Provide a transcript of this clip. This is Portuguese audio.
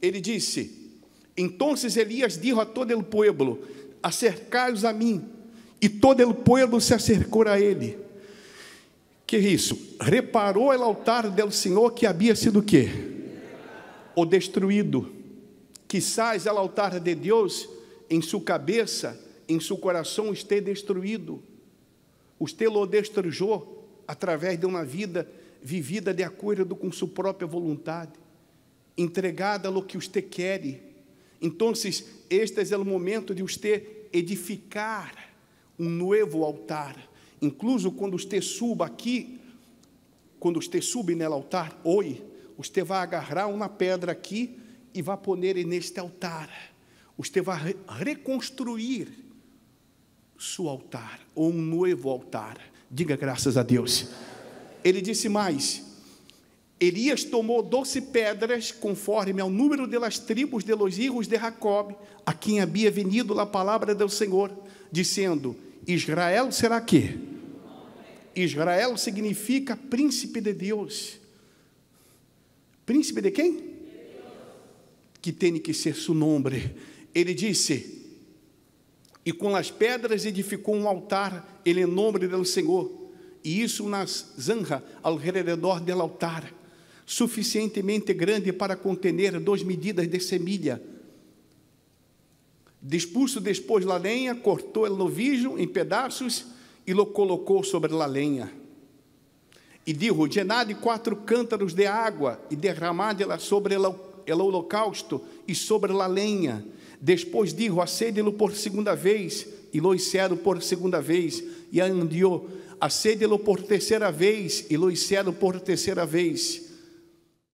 ele disse: Então Elias disse a todo o povo: Acercai-os a mim. E todo o povo se acercou a ele. Que é isso? Reparou o altar do Senhor que havia sido quê? O destruído. Quizás o altar de Deus em sua cabeça, em seu coração, esteja destruído. Usted lo destruiu através de uma vida vivida de acordo com sua própria vontade entregada ao que você quer. Então, este é o momento de você edificar um novo altar. Incluso quando você suba aqui, quando você sube no altar, oi, você vai agarrar uma pedra aqui e vai pôr neste altar. Você vai reconstruir seu altar, ou um novo altar. Diga graças a Deus. Ele disse mais: Elias tomou doze pedras, conforme ao número delas tribos de los hijos de Jacob, a quem havia venido a palavra do Senhor, dizendo: Israel será que? Israel significa príncipe de Deus. Príncipe de quem? que tem que ser seu nome. Ele disse: E com as pedras edificou um altar, ele em é nome do Senhor, e isso nas zanja, ao redor del altar suficientemente grande para contener duas medidas de semilha. Dispulso depois a lenha, cortou o novilho em pedaços e o colocou sobre a lenha. E dijo: Genade quatro cântaros de água e derramade-la sobre o holocausto e sobre a lenha. Depois dijo: Acede-lo por segunda vez, e lo hicieron por segunda vez, e andiou. Acede-lo por terceira vez, e lo hicieron por terceira vez.